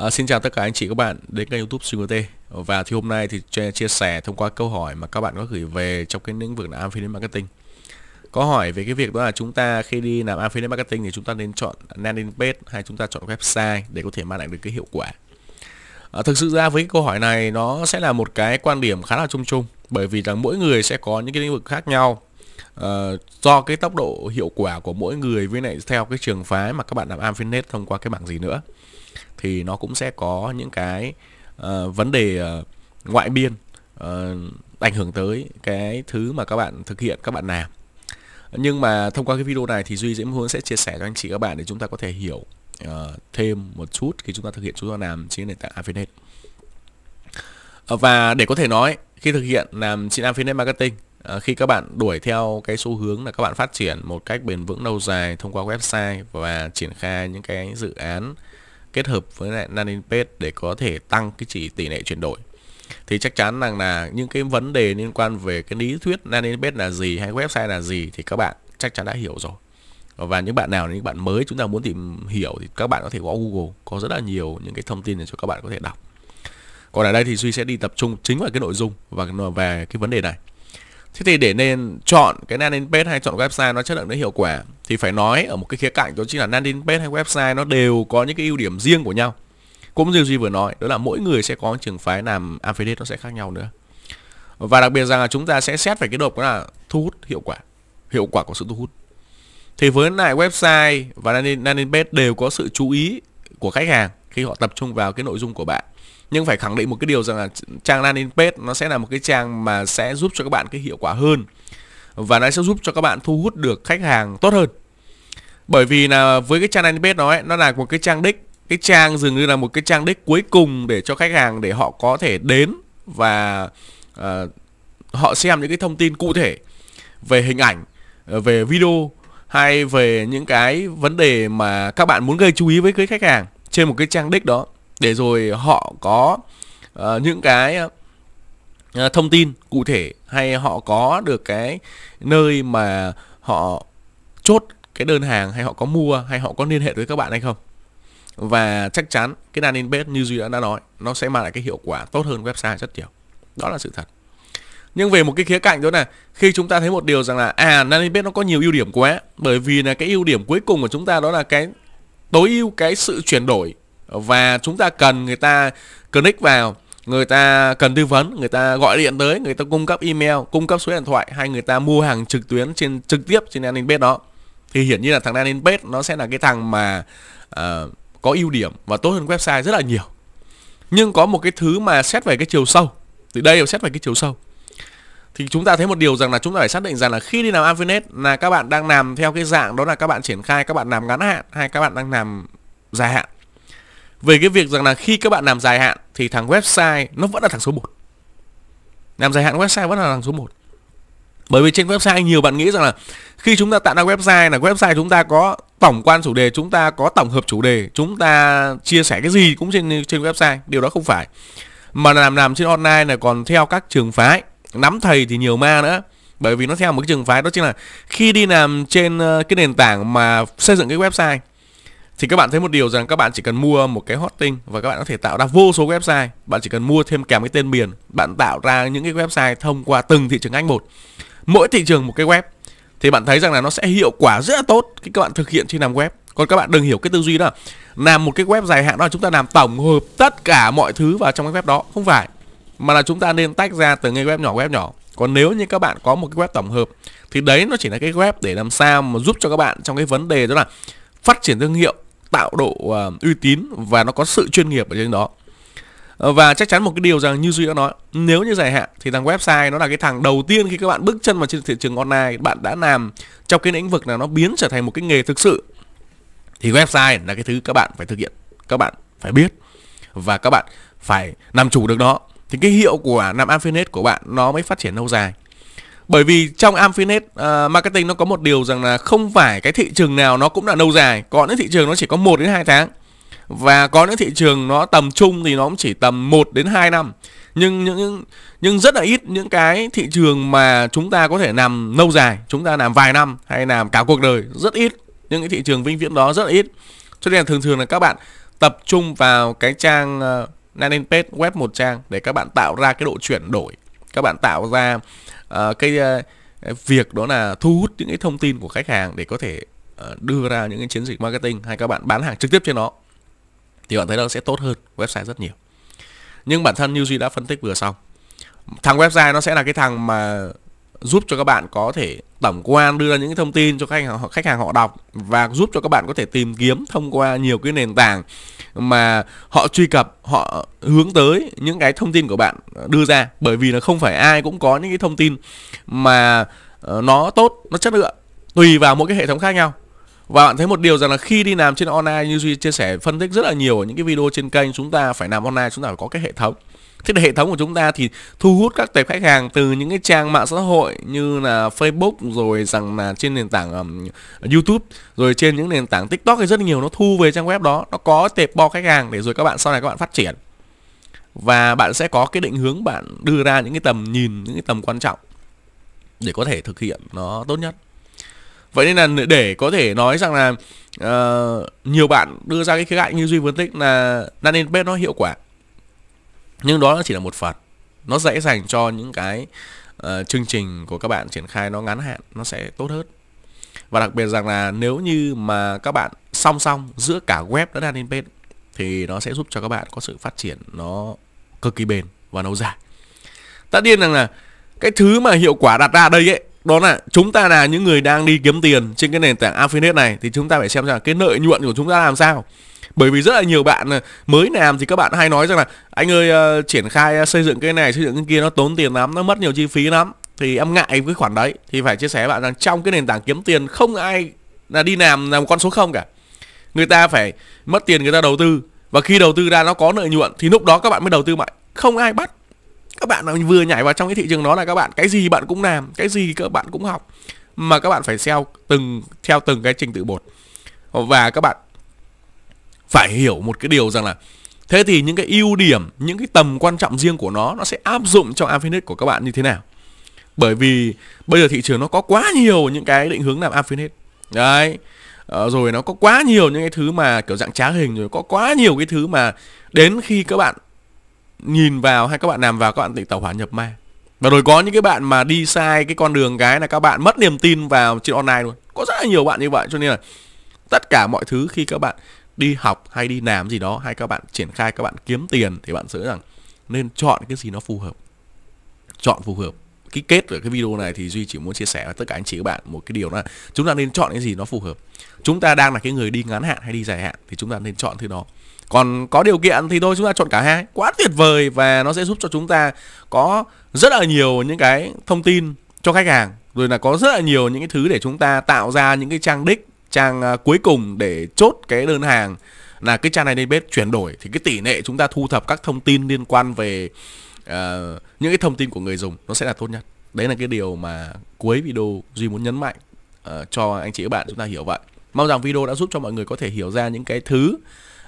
À, xin chào tất cả anh chị các bạn đến kênh youtube StreamT Và thì hôm nay thì chia, chia sẻ thông qua câu hỏi mà các bạn có gửi về trong cái lĩnh vực là Affiliate Marketing Có hỏi về cái việc đó là chúng ta khi đi làm Affiliate Marketing thì chúng ta nên chọn landing page hay chúng ta chọn website để có thể mang lại được cái hiệu quả à, Thực sự ra với cái câu hỏi này nó sẽ là một cái quan điểm khá là chung chung Bởi vì rằng mỗi người sẽ có những cái lĩnh vực khác nhau Uh, do cái tốc độ hiệu quả của mỗi người với lại theo cái trường phái mà các bạn làm Affiliate thông qua cái bảng gì nữa thì nó cũng sẽ có những cái uh, vấn đề uh, ngoại biên uh, ảnh hưởng tới cái thứ mà các bạn thực hiện các bạn làm nhưng mà thông qua cái video này thì duy diễm hướng sẽ chia sẻ cho anh chị các bạn để chúng ta có thể hiểu uh, thêm một chút khi chúng ta thực hiện chúng ta làm trên nền tảng affiliate và để có thể nói khi thực hiện làm trên affiliate marketing khi các bạn đuổi theo cái xu hướng là các bạn phát triển một cách bền vững lâu dài thông qua website và triển khai những cái dự án kết hợp với lại landing để có thể tăng cái chỉ tỷ lệ chuyển đổi thì chắc chắn rằng là những cái vấn đề liên quan về cái lý thuyết landing là gì hay website là gì thì các bạn chắc chắn đã hiểu rồi và những bạn nào những bạn mới chúng ta muốn tìm hiểu thì các bạn có thể gõ Google có rất là nhiều những cái thông tin để cho các bạn có thể đọc còn ở đây thì Duy sẽ đi tập trung chính vào cái nội dung và về cái vấn đề này thế thì để nên chọn cái landing page hay chọn website nó chất lượng nó hiệu quả thì phải nói ở một cái khía cạnh đó chính là landing page hay website nó đều có những cái ưu điểm riêng của nhau cũng như duy vừa nói đó là mỗi người sẽ có trường phái làm affiliate nó sẽ khác nhau nữa và đặc biệt rằng là chúng ta sẽ xét về cái độ đó là thu hút hiệu quả hiệu quả của sự thu hút thì với lại website và landing page đều có sự chú ý của khách hàng khi họ tập trung vào cái nội dung của bạn nhưng phải khẳng định một cái điều rằng là trang landing page nó sẽ là một cái trang mà sẽ giúp cho các bạn cái hiệu quả hơn và nó sẽ giúp cho các bạn thu hút được khách hàng tốt hơn bởi vì là với cái trang Anibet nó ấy nó là một cái trang đích cái trang dường như là một cái trang đích cuối cùng để cho khách hàng để họ có thể đến và uh, họ xem những cái thông tin cụ thể về hình ảnh ờ, về video hay về những cái vấn đề mà các bạn muốn gây chú ý với cái khách hàng trên một cái trang đích đó để rồi họ có uh, những cái uh, thông tin cụ thể hay họ có được cái nơi mà họ chốt cái đơn hàng hay họ có mua hay họ có liên hệ với các bạn hay không và chắc chắn cái landing page như duy đã, nói nó sẽ mang lại cái hiệu quả tốt hơn website rất nhiều đó là sự thật nhưng về một cái khía cạnh đó là khi chúng ta thấy một điều rằng là à landing page nó có nhiều ưu điểm quá bởi vì là cái ưu điểm cuối cùng của chúng ta đó là cái tối ưu cái sự chuyển đổi và chúng ta cần người ta click vào người ta cần tư vấn người ta gọi điện tới người ta cung cấp email cung cấp số điện thoại hay người ta mua hàng trực tuyến trên trực tiếp trên landing page đó thì hiển nhiên là thằng landing page nó sẽ là cái thằng mà uh, có ưu điểm và tốt hơn website rất là nhiều nhưng có một cái thứ mà xét về cái chiều sâu từ đây là xét về cái chiều sâu thì chúng ta thấy một điều rằng là chúng ta phải xác định rằng là khi đi làm affiliate là các bạn đang làm theo cái dạng đó là các bạn triển khai các bạn làm ngắn hạn hay các bạn đang làm dài hạn về cái việc rằng là khi các bạn làm dài hạn thì thằng website nó vẫn là thằng số 1 làm dài hạn website vẫn là thằng số 1 bởi vì trên website nhiều bạn nghĩ rằng là khi chúng ta tạo ra website là website chúng ta có tổng quan chủ đề chúng ta có tổng hợp chủ đề chúng ta chia sẻ cái gì cũng trên trên website điều đó không phải mà làm làm trên online là còn theo các trường phái nắm thầy thì nhiều ma nữa bởi vì nó theo một cái trường phái đó chính là khi đi làm trên ờ, cái nền tảng mà xây dựng cái website thì các bạn thấy một điều rằng các bạn chỉ cần mua một cái hosting và các bạn có thể tạo ra vô số website bạn chỉ cần mua thêm kèm cái tên miền bạn tạo ra những cái website thông qua từng thị trường anh một mỗi thị trường một cái web thì bạn thấy rằng là nó sẽ hiệu quả rất là tốt khi các bạn thực hiện trên làm web còn các bạn đừng hiểu cái tư duy đó làm một cái web dài hạn đó là chúng ta làm tổng hợp tất cả mọi thứ vào trong cái web đó không phải mà là chúng ta nên tách ra từng cái web nhỏ web nhỏ còn nếu như các bạn có một cái web tổng hợp thì đấy nó chỉ là cái web để làm sao mà giúp cho các bạn trong cái vấn đề đó là phát triển thương hiệu tạo độ uh, uy tín và nó có sự chuyên nghiệp ở trên đó Ờ, và chắc chắn một cái điều rằng như duy đã nói nếu như dài hạn thì thằng website nó là cái thằng đầu tiên khi các bạn bước chân vào trên thị trường online bạn đã làm trong cái lĩnh vực nào nó biến trở thành một cái nghề thực sự thì website là cái thứ các bạn phải thực hiện các bạn phải biết và các bạn phải làm chủ được nó thì cái hiệu của làm affiliate của bạn nó mới phát triển lâu dài bởi vì trong affiliate uh, ờ, marketing nó có một điều rằng là không phải cái thị trường nào nó cũng là lâu dài có những thị trường nó chỉ có 1 đến 2 tháng và có những thị trường nó tầm trung thì nó cũng chỉ tầm 1 đến 2 năm nhưng những nhưng rất là ít những cái thị trường mà chúng ta có thể làm lâu dài chúng ta làm vài năm hay làm cả cuộc đời rất ít những cái thị trường vĩnh viễn đó rất là ít cho nên là thường thường là các bạn tập trung vào cái trang landing ờ, page web một trang để các bạn tạo ra cái độ chuyển đổi các bạn tạo ra uh, cái uh, việc đó là thu hút những cái thông tin của khách hàng để có thể uh, đưa ra những cái chiến dịch marketing hay các bạn bán hàng trực tiếp trên nó thì bạn thấy nó sẽ tốt hơn website rất nhiều nhưng bản thân như duy đã phân tích vừa xong thằng website nó sẽ là cái thằng mà giúp cho các bạn có thể tổng quan đưa ra những thông tin cho khách hàng khách hàng họ đọc và giúp cho các bạn có thể tìm kiếm thông qua nhiều cái nền tảng mà họ truy cập họ hướng tới những cái thông tin của bạn đưa ra bởi vì là không phải ai cũng có những cái thông tin mà ờ, nó tốt nó chất lượng tùy vào mỗi cái hệ thống khác nhau và bạn thấy một điều rằng là khi đi làm trên online như Duy chia sẻ phân tích rất là nhiều ở những cái video trên kênh chúng ta phải làm online chúng ta phải có cái hệ thống. Thế hệ thống của chúng ta thì thu hút các tệp khách hàng từ những cái trang mạng xã hội như là Facebook rồi rằng là trên nền tảng um, YouTube rồi trên những nền tảng TikTok thì rất nhiều nó thu về trang web đó, nó có tệp bo khách hàng để rồi các bạn sau này các bạn phát triển. Và bạn sẽ có cái định hướng bạn đưa ra những cái tầm nhìn, những cái tầm quan trọng để có thể thực hiện nó tốt nhất vậy nên là để có thể nói rằng là uh, nhiều bạn đưa ra cái khía cạnh như duy phân tích là nanopad nó hiệu quả nhưng đó chỉ là một phần nó dễ dành cho những cái uh, chương trình của các bạn triển khai nó ngắn hạn nó sẽ tốt hơn và đặc biệt rằng là nếu như mà các bạn song song giữa cả web lẫn page thì nó sẽ giúp cho các bạn có sự phát triển nó cực kỳ bền và lâu dài tất nhiên rằng là cái thứ mà hiệu quả đặt ra đây ấy đó là chúng ta là những người đang đi kiếm tiền trên cái nền tảng affiliate này thì chúng ta phải xem rằng cái lợi nhuận của chúng ta làm sao bởi vì rất là nhiều bạn à, mới làm thì các bạn hay nói rằng là anh ơi uh, triển khai uh, xây dựng cái này xây dựng cái kia nó tốn tiền lắm nó mất nhiều chi phí lắm thì em ngại với khoản đấy thì phải chia sẻ với bạn rằng trong cái nền tảng kiếm tiền không ai là đi làm làm con số không cả người ta phải mất tiền người ta đầu tư và khi đầu tư ra nó có lợi nhuận thì lúc đó các bạn mới đầu tư mạnh không ai bắt các bạn nào vừa nhảy vào trong cái thị trường đó là các bạn cái gì bạn cũng làm cái gì các bạn cũng học mà các bạn phải theo từng theo từng cái trình tự bột và các bạn phải hiểu một cái điều rằng là thế thì những cái ưu điểm những cái tầm quan trọng riêng của nó nó sẽ áp dụng cho Affinix của các bạn như thế nào bởi vì bây giờ thị trường nó có quá nhiều những cái định hướng làm Affinix đấy ờ, rồi nó có quá nhiều những cái thứ mà kiểu dạng trá hình rồi có quá nhiều cái thứ mà đến khi các bạn nhìn vào hay các bạn làm vào các bạn bị tẩu hỏa nhập ma và rồi có những cái bạn mà đi sai cái con đường cái là các bạn mất niềm tin vào trên online luôn có rất là nhiều bạn như vậy cho nên là tất cả mọi thứ khi các bạn đi học hay đi làm gì đó hay các bạn triển khai các bạn kiếm tiền thì bạn sẽ rằng nên chọn cái gì nó phù hợp chọn phù hợp cái kết của cái video này thì duy chỉ muốn chia sẻ với tất cả anh chị các bạn một cái điều đó là chúng ta nên chọn cái gì nó phù hợp chúng ta đang là cái người đi ngắn hạn hay đi dài hạn thì chúng ta nên chọn thứ đó còn có điều kiện thì thôi chúng ta chọn cả hai quá tuyệt vời và nó sẽ giúp cho chúng ta có rất là nhiều những cái thông tin cho khách hàng rồi là có rất là nhiều những cái thứ để chúng ta tạo ra những cái trang đích trang à, cuối cùng để chốt cái đơn hàng là cái trang này lên bếp chuyển đổi thì cái tỷ lệ chúng ta thu thập các thông tin liên quan về uh, những cái thông tin của người dùng nó sẽ là tốt nhất đấy là cái điều mà cuối video duy muốn nhấn mạnh uh, cho anh chị các bạn chúng ta hiểu vậy mong rằng video đã giúp cho mọi người có thể hiểu ra những cái thứ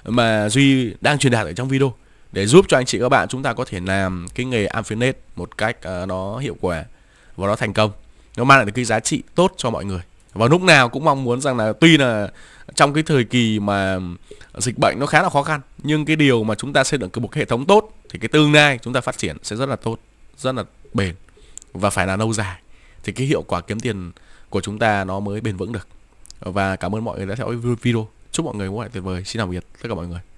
mà duy đang truyền đạt ở trong video để giúp cho anh chị các bạn chúng ta có thể làm cái nghề affiliate một cách uh, nó hiệu quả và nó thành công nó mang lại được cái giá trị tốt cho mọi người và lúc nào cũng mong muốn rằng là tuy là trong cái thời kỳ mà dịch bệnh nó khá là khó khăn nhưng cái điều mà chúng ta xây dựng một cái hệ thống tốt thì cái tương lai chúng ta phát triển sẽ rất là tốt rất là bền và phải là lâu dài thì cái hiệu quả kiếm tiền của chúng ta nó mới bền vững được và cảm ơn mọi người đã theo dõi video chúc mọi người một lại tuyệt vời xin tạm biệt tất cả mọi người